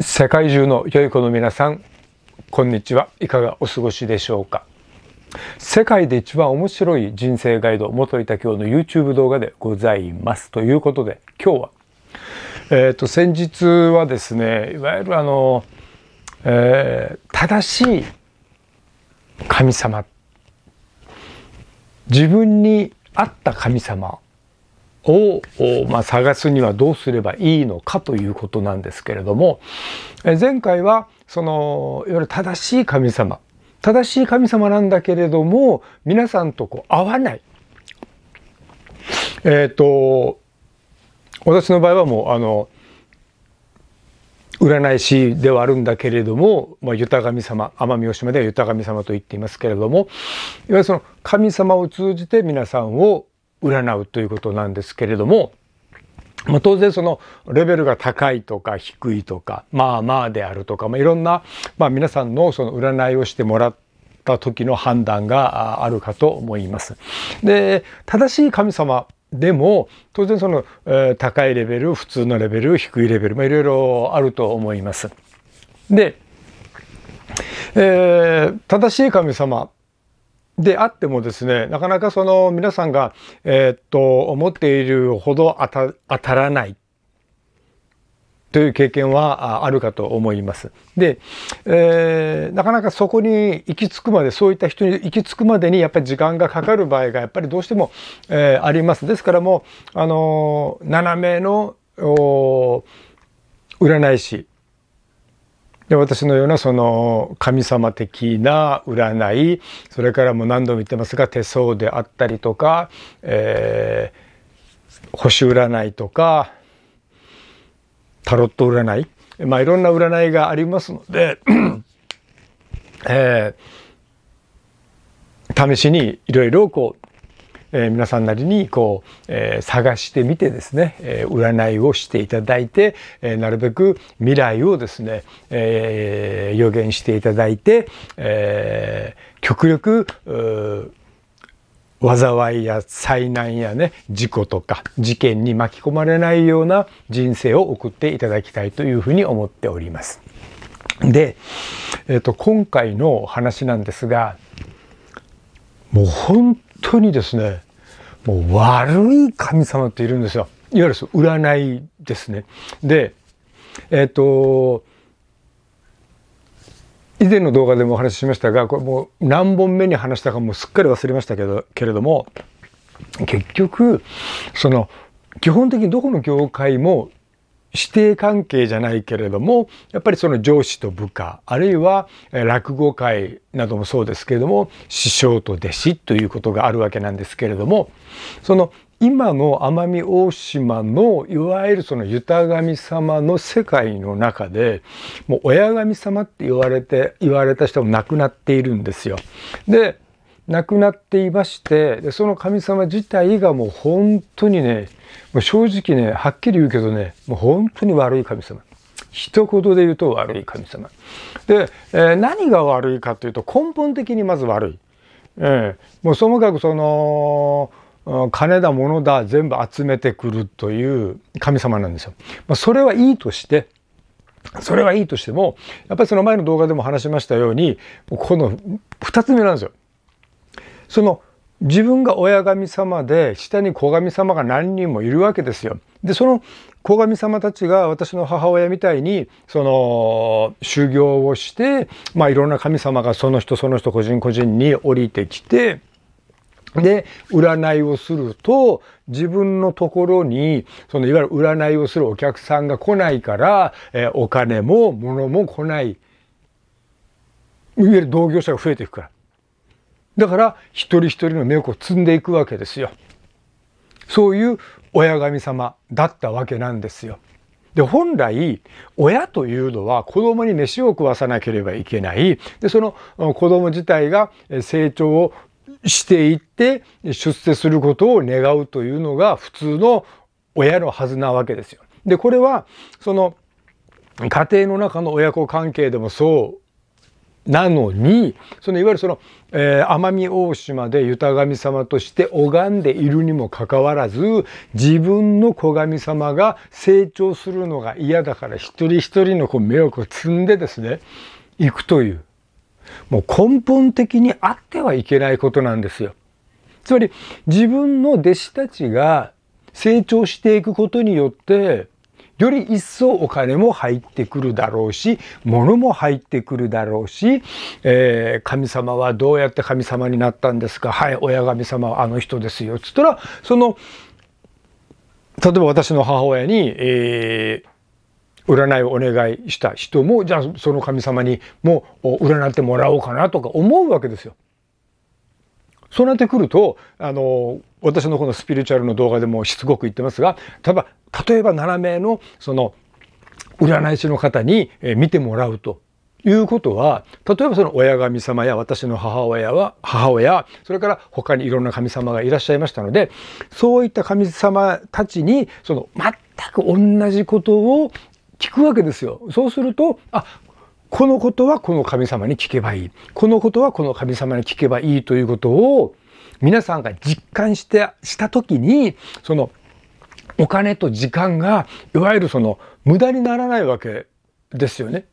世界中の良い子の皆さんこんにちはいかがお過ごしでしょうか世界で一番面白い人生ガイド元いた今日の YouTube 動画でございますということで今日はえっ、ー、と先日はですねいわゆるあの、えー、正しい神様自分に合った神様を、まあ、探すにはどうすればいいのかということなんですけれども、え前回はそのいわゆる正しい神様正しい神様なんだけれども皆さんとこう会わない。えっ、ー、と私の場合はもうあの占い師ではあるんだけれども、まあ、豊神様奄美大島では豊神様と言っていますけれどもいわゆるその神様を通じて皆さんを占うということなんですけれども、まあ、当然そのレベルが高いとか低いとかまあまあであるとか、まあ、いろんな、まあ、皆さんのその占いをしてもらった時の判断があるかと思います。で正しい神様でも当然その、えー、高いレベル普通のレベル低いレベル、まあ、いろいろあると思います。で、えー、正しい神様であってもですね、なかなかその皆さんが、えー、っと、思っているほど当たらないという経験はあるかと思います。で、えー、なかなかそこに行き着くまで、そういった人に行き着くまでにやっぱり時間がかかる場合がやっぱりどうしても、えー、あります。ですからもう、あのー、斜めの、占い師で、私のようなその神様的な占い、それからもう何度も言ってますが手相であったりとか、えー、星占いとか、タロット占い、まあいろんな占いがありますので、えー、試しにいろいろこうえ皆さんなりにこう、え探してみてですね、え占いをしていただいて、えなるべく未来をですね、え予言していただいて、え極力災いや災難やね事故とか事件に巻き込まれないような人生を送っていただきたいというふうに思っております。で、えっ、ー、と今回の話なんですがもう本当にですね、もう悪い神様っているんですよ。いわゆる占いですね。で、えっ、ー、と、以前の動画でもお話ししましたが、これもう何本目に話したかもすっかり忘れましたけど、けれども、結局、その、基本的にどこの業界も師弟関係じゃないけれどもやっぱりその上司と部下あるいは落語界などもそうですけれども師匠と弟子ということがあるわけなんですけれどもその今の奄美大島のいわゆるその豊神様の世界の中でもう親神様って言われて言われた人も亡くなっているんですよ。で亡くなっていましてでその神様自体がもう本当にねもう正直ね、はっきり言うけどね、もう本当に悪い神様。一言で言うと悪い神様。で、えー、何が悪いかというと根本的にまず悪い。えー、もうともかくその、金だ物だ全部集めてくるという神様なんですよ。まあ、それはいいとして、それはいいとしても、やっぱりその前の動画でも話しましたように、この二つ目なんですよ。その自分が親神様で下に子神様が何人もいるわけですよ。でその子神様たちが私の母親みたいにその修行をして、まあ、いろんな神様がその人その人個人個人に降りてきてで占いをすると自分のところにそのいわゆる占いをするお客さんが来ないから、えお金も物も来ないいわゆる同業者が増えていくから。だから一人一人の猫を積んでいくわけですよ。そういう親神様だったわけなんですよ。で本来親というのは子供に飯を食わさなければいけないでその子供自体が成長をしていって出世することを願うというのが普通の親のはずなわけですよ。でこれはその家庭の中の親子関係でもそうなのに、そのいわゆるその、えー、奄美大島で豊神様として拝んでいるにもかかわらず、自分の小神様が成長するのが嫌だから一人一人のこう迷惑を積んでですね、行くという。もう根本的にあってはいけないことなんですよ。つまり、自分の弟子たちが成長していくことによって、より一層お金も入ってくるだろうし、物も入ってくるだろうし、えー、神様はどうやって神様になったんですかはい、親神様はあの人ですよ。つったら、その、例えば私の母親に、えー占いをお願いした人も、じゃあその神様にも占ってもらおうかなとか思うわけですよ。そうなってくると、あの、私のこのスピリチュアルの動画でもしつこく言ってますが、例えば、例えば7名のその占い師の方に見てもらうということは、例えばその親神様や私の母親は、母親、それから他にいろんな神様がいらっしゃいましたので、そういった神様たちに、その全く同じことを聞くわけですよ。そうすると、あ、このことはこの神様に聞けばいい。このことはこの神様に聞けばいいということを、皆さんが実感して、した時に、その、お金と時間が、いわゆるその、無駄にならないわけですよね。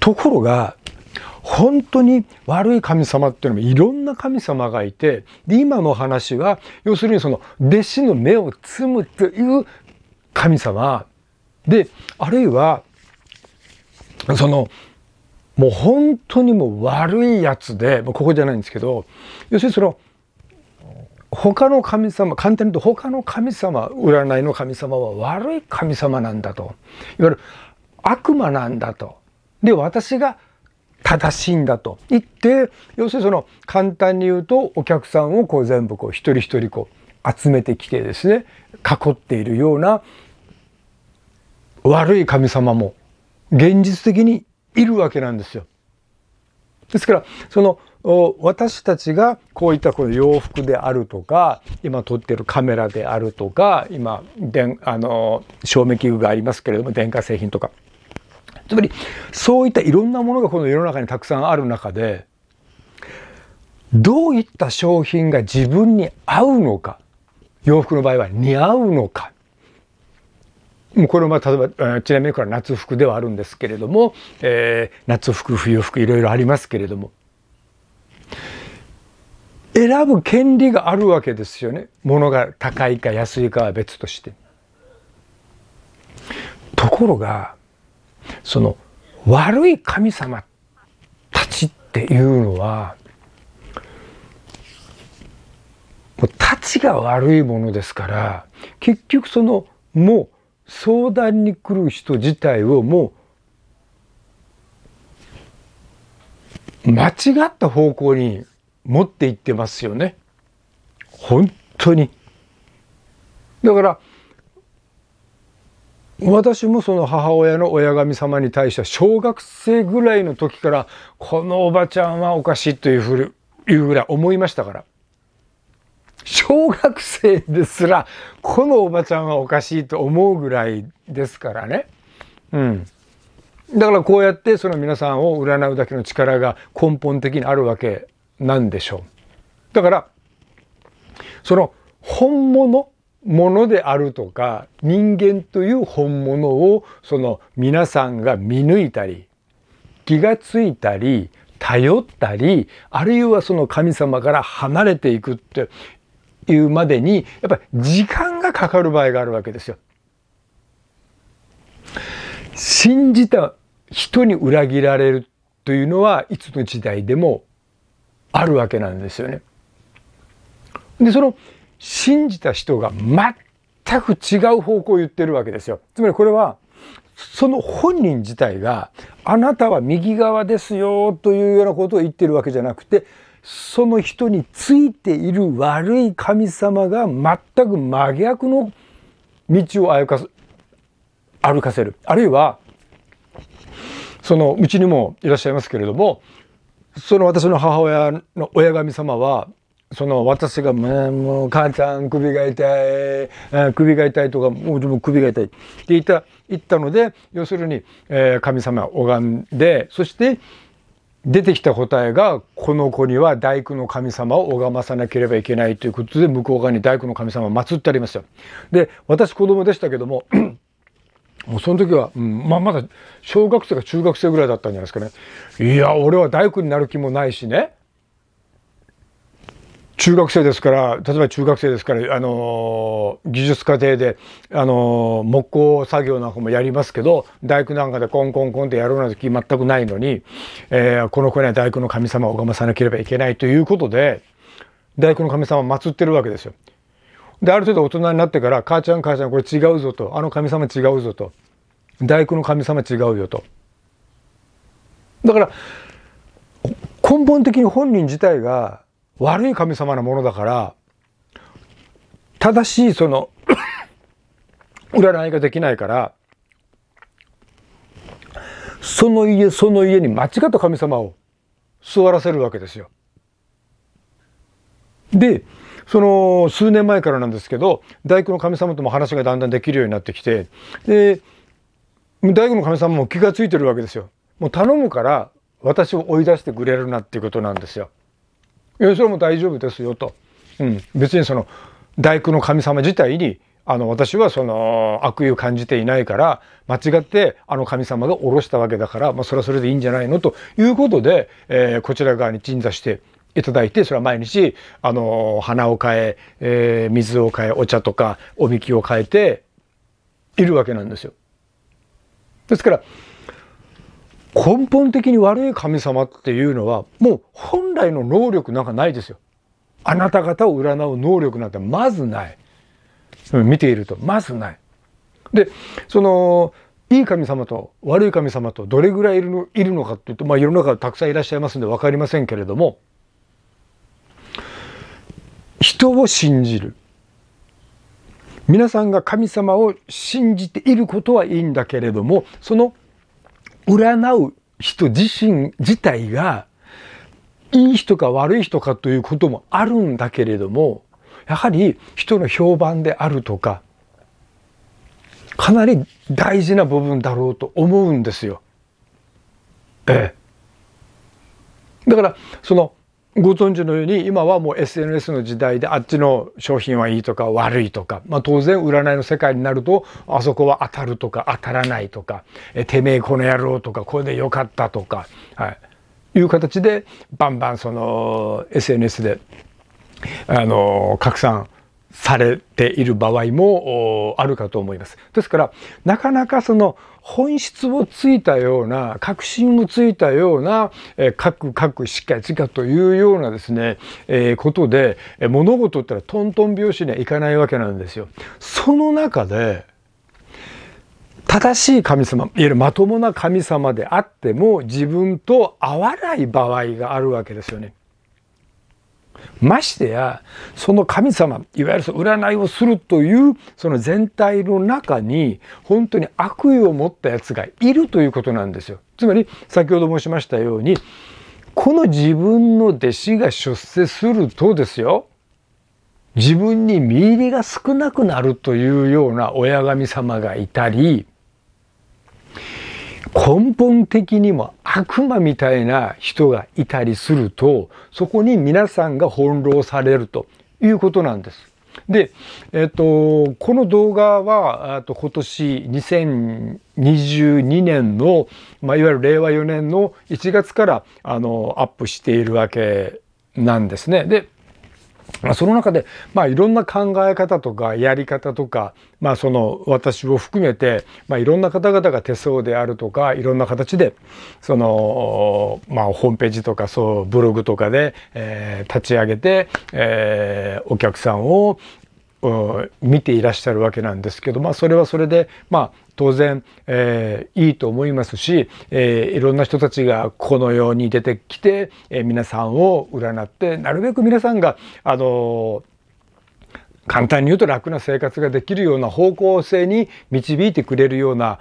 ところが、本当に悪い神様っていうのもいろんな神様がいて、で、今の話は、要するにその、弟子の目をつむという神様、で、あるいは、その、もう本当にもう悪いやつで、ここじゃないんですけど、要するにその、他の神様、簡単に言うと他の神様、占いの神様は悪い神様なんだと。いわゆる悪魔なんだと。で、私が正しいんだと言って、要するにその簡単に言うとお客さんをこう全部こう一人一人こう集めてきてですね、囲っているような悪い神様も現実的にいるわけなんですよ。ですから、その、私たちがこういったこの洋服であるとか、今撮ってるカメラであるとか、今、電、あの、照明器具がありますけれども、電化製品とか。つまり、そういったいろんなものがこの世の中にたくさんある中で、どういった商品が自分に合うのか、洋服の場合は似合うのか、もうこれは例えばちなみにこれは夏服ではあるんですけれども、えー、夏服冬服いろいろありますけれども選ぶ権利があるわけですよね物が高いか安いかは別として。ところがその悪い神様たちっていうのはもうたちが悪いものですから結局そのもう相談に来る人自体をもう間違った方向に持っていってますよね本当にだから私もその母親の親神様に対しては小学生ぐらいの時からこのおばちゃんはおかしいというふういうぐらい思いましたから。小学生ですら、このおばちゃんはおかしいと思うぐらいですからね。うん。だからこうやってその皆さんを占うだけの力が根本的にあるわけなんでしょう。だから、その本物、ものであるとか、人間という本物をその皆さんが見抜いたり、気がついたり、頼ったり、あるいはその神様から離れていくっていうまでに、やっぱり時間がかかる場合があるわけですよ。信じた人に裏切られるというのは、いつの時代でもあるわけなんですよね。で、その信じた人が全く違う方向を言ってるわけですよ。つまりこれは、その本人自体が、あなたは右側ですよというようなことを言ってるわけじゃなくて、その人についている悪い神様が全く真逆の道を歩か歩かせるあるいはそのうちにもいらっしゃいますけれどもその私の母親の親神様はその私が、もう母ちゃん首が痛い、首が痛いとか、もう自も首が痛いって言った、言ったので、要するに、え神様を拝んで、そして、出てきた答えがこの子には大工の神様を拝まさなければいけないということで向こう側に大工の神様を祀ってありますよ。で私子供でしたけども もうその時は、うん、まあ、まだ小学生か中学生ぐらいだったんじゃないですかね。いや、俺は大工になる気もないしね。中学生ですから、例えば中学生ですから、あのー、技術家程で、あのー、木工作業なんかもやりますけど、大工なんかでコンコンコンってやろうなんて気全くないのに、えー、この子には大工の神様を拝まさなければいけないということで、大工の神様を祀ってるわけですよ。で、ある程度大人になってから、母ちゃん母ちゃんこれ違うぞと、あの神様違うぞと、大工の神様違うよと。だから、根本的に本人自体が、悪い神様なものだから、正しいその 占いができないから、その家その家に間違った神様を座らせるわけですよ。で、その数年前からなんですけど、大工の神様とも話がだんだんできるようになってきて、で、大工の神様も気が付いてるわけですよ。もう頼むから私を追い出してくれるなっていうことなんですよ。いやそれも大丈夫ですよと、うん、別にその大工の神様自体にあの私はその悪意を感じていないから間違ってあの神様が降ろしたわけだから、まあ、それはそれでいいんじゃないのということで、えー、こちら側に鎮座していただいてそれは毎日あの花を変ええー、水を変えお茶とかおみきを変えているわけなんですよ。ですから根本的に悪い神様っていうのはもう本来の能力なんかないですよ。あなた方を占う能力なんてまずない。見ているとまずない。でそのいい神様と悪い神様とどれぐらいいるのいるのかっていうと、まあ、世の中たくさんいらっしゃいますんで分かりませんけれども人を信じる皆さんが神様を信じていることはいいんだけれどもその占う人自身自体がいい人か悪い人かということもあるんだけれどもやはり人の評判であるとかかなり大事な部分だろうと思うんですよ。ええ。だからそのご存知のように今はもう SNS の時代であっちの商品はいいとか悪いとか、まあ、当然占いの世界になるとあそこは当たるとか当たらないとかえてめえこの野郎とかこれでよかったとか、はい、いう形でバンバンその SNS であの拡散されている場合もあるかと思います。ですから、なかなかその本質をついたような、確信をついたような、えー、核、核、しっかりつかというようなですね、えー、ことで、物事ってのはトントン拍子にはいかないわけなんですよ。その中で、正しい神様、いわゆるまともな神様であっても自分と合わない場合があるわけですよね。ましてやその神様いわゆる占いをするというその全体の中に本当に悪意を持った奴がいるということなんですよ。つまり先ほど申しましたようにこの自分の弟子が出世するとですよ自分に身入りが少なくなるというような親神様がいたり根本的にも悪魔みたいな人がいたりすると、そこに皆さんが翻弄されるということなんです。で、えっと、この動画は、と今年2022年の、まあ、いわゆる令和4年の1月から、あの、アップしているわけなんですね。で、まあ、その中で、まあ、いろんな考え方とかやり方とか、まあ、その私を含めて、まあ、いろんな方々が手相であるとかいろんな形でその、まあ、ホームページとかそうブログとかで、えー、立ち上げて、えー、お客さんを、見ていらっしゃるわけなんですけど、まあ、それはそれで、まあ、当然、えー、いいと思いますし、えー、いろんな人たちがこの世に出てきて、えー、皆さんを占ってなるべく皆さんがあのー簡単に言うと楽な生活ができるような方向性に導いてくれるような、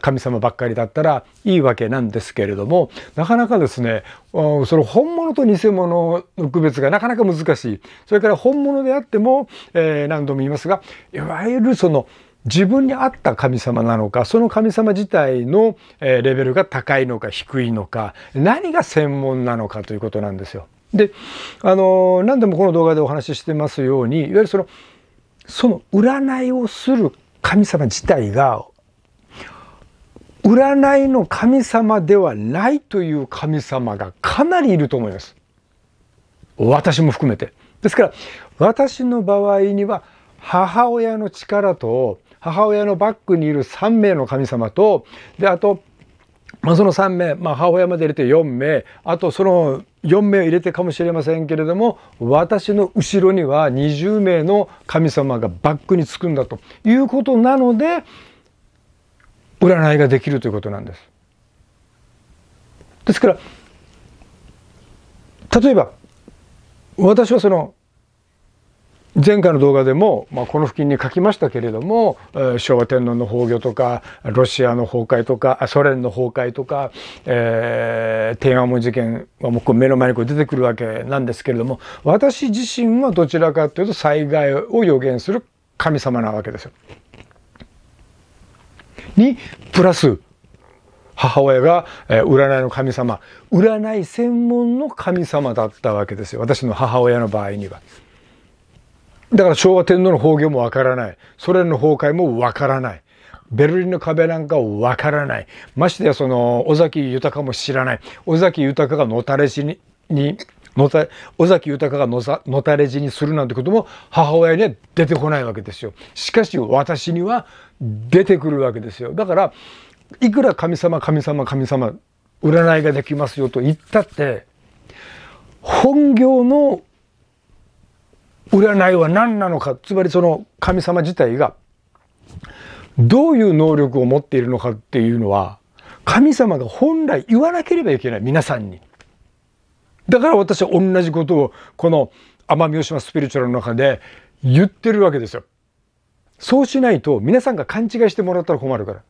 神様ばっかりだったらいいわけなんですけれどもなかなかですねその本物と偽物の区別がなかなか難しいそれから本物であっても、えー、何度も言いますがいわゆるその自分に合った神様なのかその神様自体のレベルが高いのか低いのか何が専門なのかということなんですよ。で、あの何度もこの動画でお話ししてますように、いわゆるその、その占いをする神様自体が、占いの神様ではないという神様がかなりいると思います。私も含めて。ですから、私の場合には、母親の力と、母親のバックにいる3名の神様と、で、あと、まあ、その3名、まあ、母親まで入れて4名、あとその4名入れてかもしれませんけれども私の後ろには20名の神様がバックにつくんだということなので占いができるということなんです。ですから例えば私はその前回の動画でも、まあ、この付近に書きましたけれども、えー、昭和天皇の崩御とかロシアの崩壊とかソ連の崩壊とか、えー、天安門事件はもう目の前にこう出てくるわけなんですけれども私自身はどちらかというと災害を予言する神様なわけですよ。にプラス母親が、え占いの神様占い専門の神様だったわけですよ私の母親の場合には。だから昭和天皇の崩御もわからない。ソ連の崩壊もわからない。ベルリンの壁なんかわからない。ましてやその、尾崎豊も知らない。尾崎豊がのたれ死に、にのた尾崎豊がのさのたれ死にするなんてことも母親には出てこないわけですよ。しかし私には出てくるわけですよ。だからいくら神様神様神様占いができますよと言ったって本業の占いは何なのか、つまりその神様自体がどういう能力を持っているのかっていうのは、神様が本来言わなければいけない、皆さんに。だから私は同じことを、この奄美大島スピリチュアルの中で言ってるわけですよ。そうしないと皆さんが勘違いしてもらったら困るから。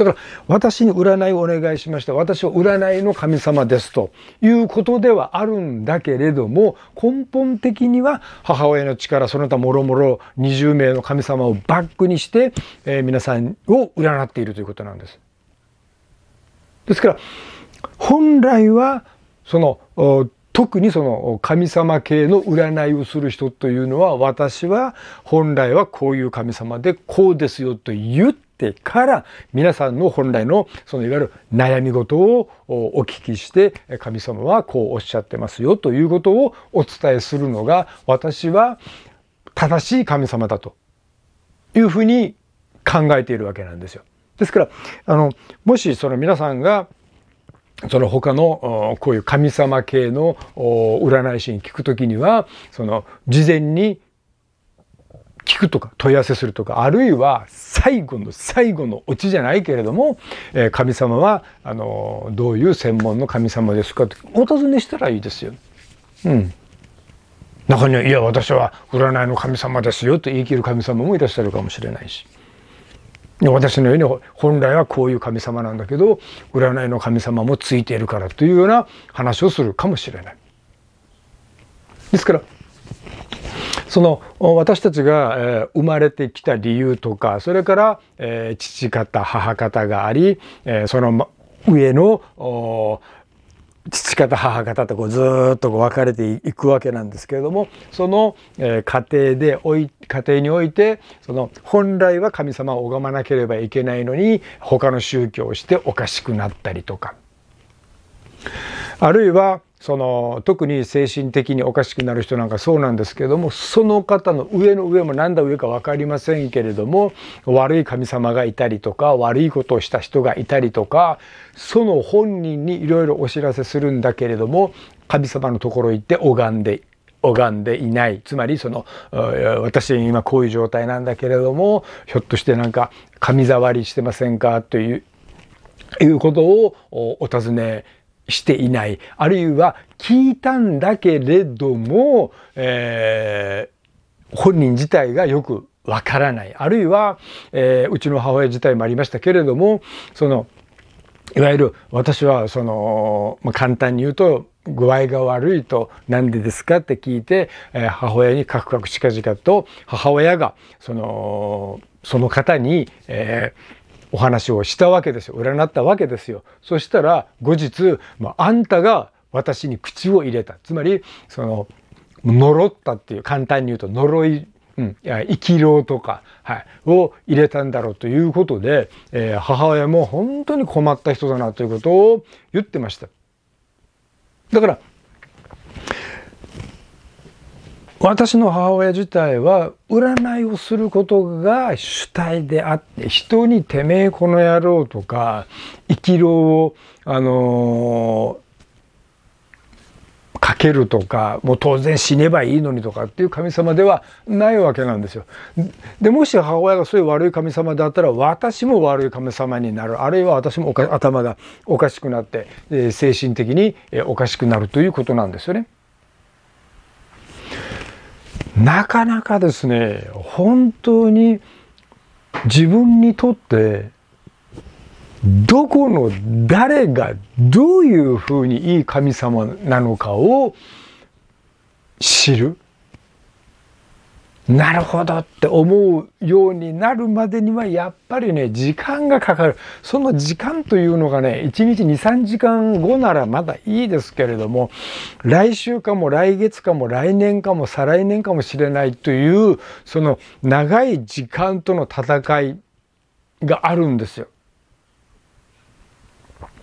だから、私に占いをお願いしました。私は占いの神様ですということではあるんだけれども、根本的には母親の力、その他もろもろ20名の神様をバックにして、えー、皆さんを占っているということなんです。ですから、本来は、その、特にその神様系の占いをする人というのは私は本来はこういう神様でこうですよと言ってってから皆さんの本来のそのいわゆる悩み事をお聞きして神様はこうおっしゃってますよということをお伝えするのが私は正しい神様だというふうに考えているわけなんですよ。ですからあのもしその皆さんがその他のこういう神様系の占い師に聞くときにはその事前に聞くとか問い合わせするとかあるいは最後の最後のオチじゃないけれども、え神様はあのどういう専門の神様ですかってお尋ねしたらいいですよ。うん、中には「いや私は占いの神様ですよ」と言い切る神様もいらっしゃるかもしれないし。私のように本来はこういう神様なんだけど占いの神様もついているからというような話をするかもしれない。ですからその私たちが、え生まれてきた理由とかそれから、え父方母方があり、えその上の父方母方とこうずっとこう分かれていくわけなんですけれどもその、え家庭で家庭においてその本来は神様を拝まなければいけないのに他の宗教をしておかしくなったりとか。あるいはその特に精神的におかしくなる人なんかそうなんですけどもその方の上の上も何だ上か分かりませんけれども悪い神様がいたりとか悪いことをした人がいたりとかその本人にいろいろお知らせするんだけれども神様のところ行って拝んで拝んでいないつまりその私今こういう状態なんだけれどもひょっとしてなんか神障りしてませんかといういうことをお尋ねしていない。あるいは聞いたんだけれども、えー、本人自体がよくわからない。あるいは、えー、うちの母親自体もありましたけれども、その、いわゆる私はその、まあ、簡単に言うと、具合が悪いと、なんでですかって聞いて、えー、母親にカクカク近々と、母親が、その、その方に、えー、お話をしたわけですよ占ったわけですよそしたら後日、まあ、あんたが私に口を入れたつまりその呪ったっていう簡単に言うと呪いうん、生き霊とか、はい、を入れたんだろうということで、えー、母親も本当に困った人だなということを言ってました。だから私の母親自体は占いをすることが主体であって人に「てめえこの野郎」とか「生きろ」をあのかけるとかもう当然死ねばいいのにとかっていう神様ではないわけなんですよ。でもし母親がそういう悪い神様だったら私も悪い神様になるあるいは私も頭がおかしくなって精神的におかしくなるということなんですよね。なかなかですね本当に自分にとってどこの誰がどういうふうにいい神様なのかを知るなるほどって思うようになるまでにはやっぱりね時間がかかるその時間というのがね1日23時間後ならまだいいですけれども来週かも来月かも来年かも再来年かもしれないというその長い時間との戦いがあるんですよ。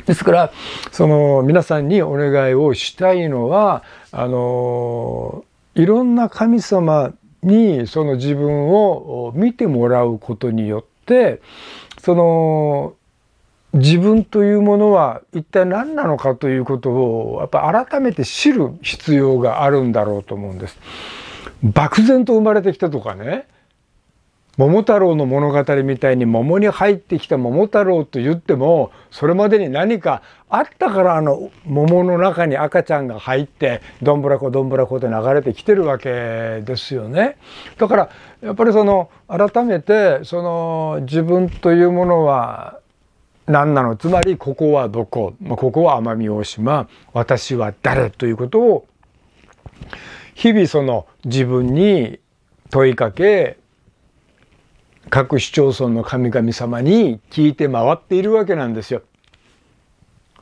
ですからその皆さんにお願いをしたいのはあのいろんな神様にその自分を見てもらうことによってその自分というものは一体何なのかということをやっぱ改めて知る必要があるんだろうと思うんです。漠然と生まれてきたとかね桃太郎の物語みたいに桃に入ってきた桃太郎と言ってもそれまでに何かあったからあの桃の中に赤ちゃんが入ってどんぶらこどんぶらこって流れてきてるわけですよね。だからやっぱりその改めてその自分というものは何なのつまりここはどこここは奄美大島私は誰ということを日々その自分に問いかけ各市町村の神々様に聞いて回っているわけなんですよ。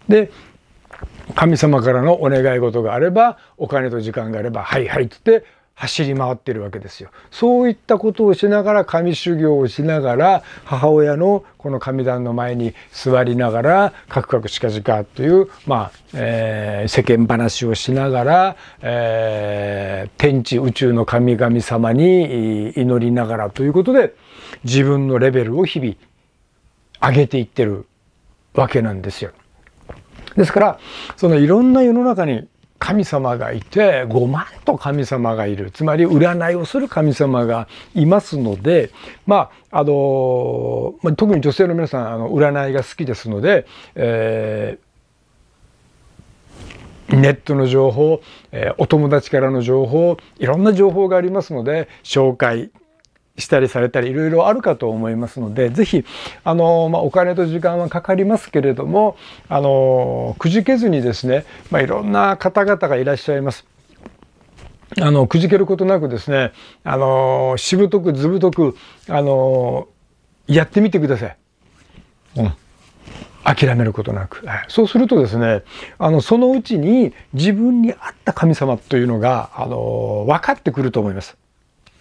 で神様からのお願い事があればお金と時間があれば「はいはい」っつって走り回ってるわけですよ。そういったことをしながら神修行をしながら母親のこの神壇の前に座りながらカクカクシカシカという、まあえー、世間話をしながら、えー、天地宇宙の神々様に祈りながらということで自分のレベルを日々上げていってるわけなんですよ。ですから、そのいろんな世の中に神様がいて、5万と神様がいる。つまり、占いをする神様がいますので、まあ、あの、まあ、特に女性の皆さん、あの、占いが好きですので、えー、ネットの情報、えー、お友達からの情報、いろんな情報がありますので、紹介、したりされたりいろいろあるかと思いますので、ぜひ、あの、まあ、お金と時間はかかりますけれども、あの、くじけずにですね、まあ、いろんな方々がいらっしゃいます。あの、くじけることなくですね、あの、しぶとくずぶとく、あの、やってみてください。うん。諦めることなく。そうするとですね、あの、そのうちに自分に合った神様というのが、あの、分かってくると思います。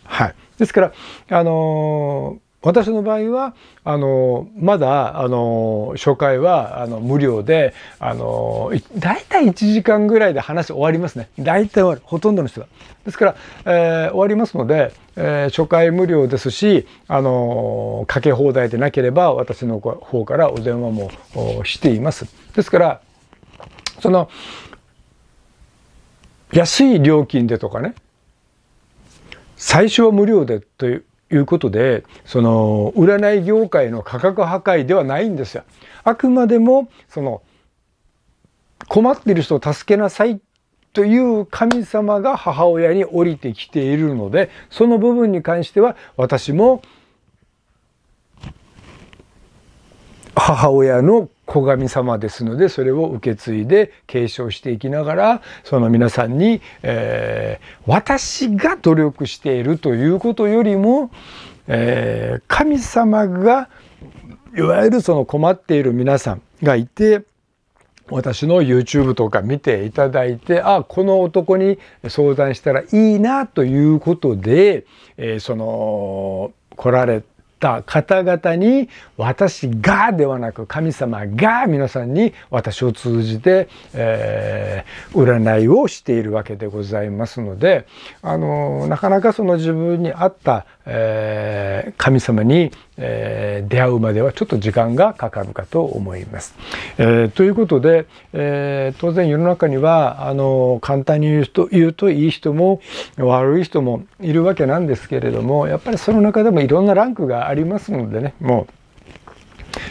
はい。ですから、あの私の場合は、あの、まだ、あの、初回は、あの、無料で、あの、大体1時間ぐらいで話終わりますね。大体終わる。ほとんどの人が。ですから、えー、終わりますので、えー、初回無料ですし、あの、かけ放題でなければ、私の方からお電話もしています。ですから、その、安い料金でとかね、最初は無料でということでその占い業界の価格破壊ではないんですよ。あくまでもその困っている人を助けなさいという神様が母親に降りてきているのでその部分に関しては私も母親の子神様ですので、それを受け継いで継承していきながら、その皆さんに、えー、私が努力しているということよりも、えー、神様が、いわゆるその困っている皆さんがいて、私の YouTube とか見ていただいて、あ、この男に相談したらいいなということで、えー、その、来られて、った方々に私がではなく神様が皆さんに私を通じて、えー、占いをしているわけでございますのであのなかなかその自分に合った神様に、出会うまではちょっと時間がかかるかと思います。えー、ということで、え当然世の中にはあの簡単に言うと言うといい人も悪い人もいるわけなんですけれどもやっぱりその中でもいろんなランクがありますのでねもう。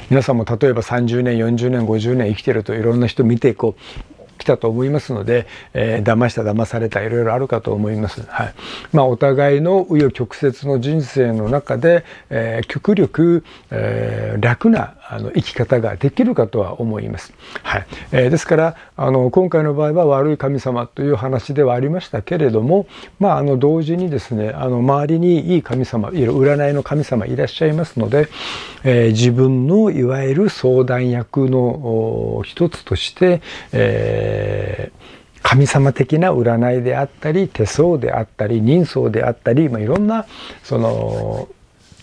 皆さんも例えば30年40年50年生きてるといろんな人見てこう来たと思いますので、えー、騙した騙されたいろいろあるかと思います。はい。まあお互いの紆余曲折の人生の中で、えー、極力、えー、楽なあの生き方ができるかとは思います。はいえー、ですからあの今回の場合は悪い神様という話ではありましたけれども、まあ、あの同時にですねあの周りにいい神様いる占いの神様いらっしゃいますので、えー、自分のいわゆる相談役の一つとして、えー、神様的な占いであったり手相であったり人相であったり、まあ、いろんなその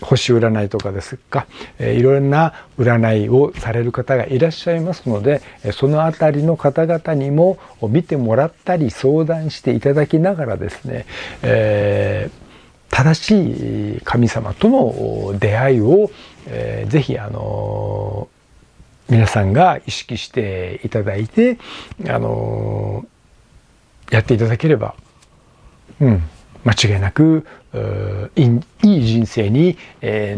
星占いとかですか、えー、いろんな占いをされる方がいらっしゃいますので、そのあたりの方々にも見てもらったり相談していただきながらですね、えー正しい神様との出会いを、えー、ぜひあの皆さんが意識していただいてあのやっていただければうん間違いなくいい人生に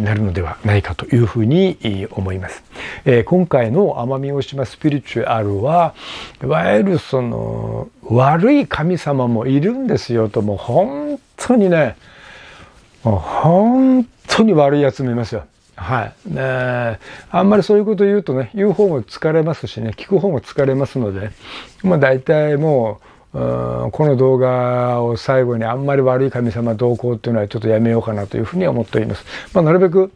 なるのではないかというふうに思います。今回の奄美大島スピリチュアルはいわゆるその悪い神様もいるんですよともう本当にねもう本当に悪いやつもいますよ。はい。あんまりそういうこと言うとね、言う方も疲れますしね、聞く方も疲れますので、まあ大体もう、この動画を最後にあんまり悪い神様同行っていうのはちょっとやめようかなというふうに思っております。まあ、なるべく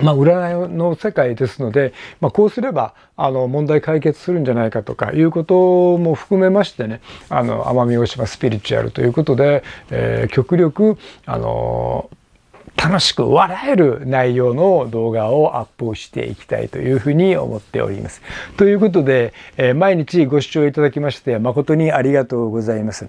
まあ、占いの世界ですので、まあ、こうすれば、あの、問題解決するんじゃないかとか、いうことも含めましてね、あの、奄美大島スピリチュアルということで、えー、極力、あのー楽しく笑える内容の動画をアップをしていきたいというふうに思っております。ということで、え毎日ご視聴いただきまして誠にありがとうございます。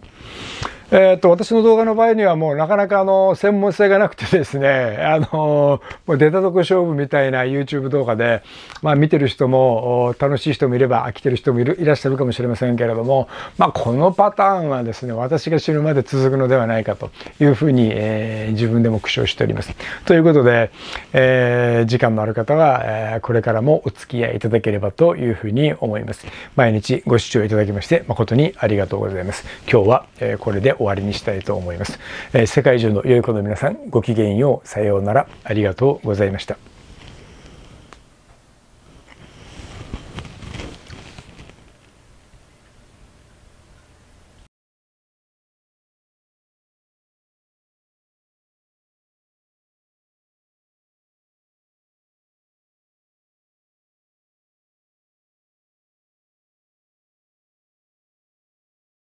えーと、と私の動画の場合にはもうなかなかあの専門性がなくてですね、あのもう出たとこ勝負みたいな YouTube 動画で、まあ、見てる人も楽しい人もいれば飽きてる人もいるいらっしゃるかもしれませんけれども、まあ、このパターンはですね私が死ぬまで続くのではないかというふうに、えー、自分でも苦笑しております。ということで、えー、時間のある方は、えー、これからもお付き合いいただければというふうに思います。毎日ご視聴いただきまして誠にありがとうございます。今日は、えこれで終わりにしたいと思います。えー、世界中の良い子の皆さん、ごきげんよう。さようなら。ありがとうございました。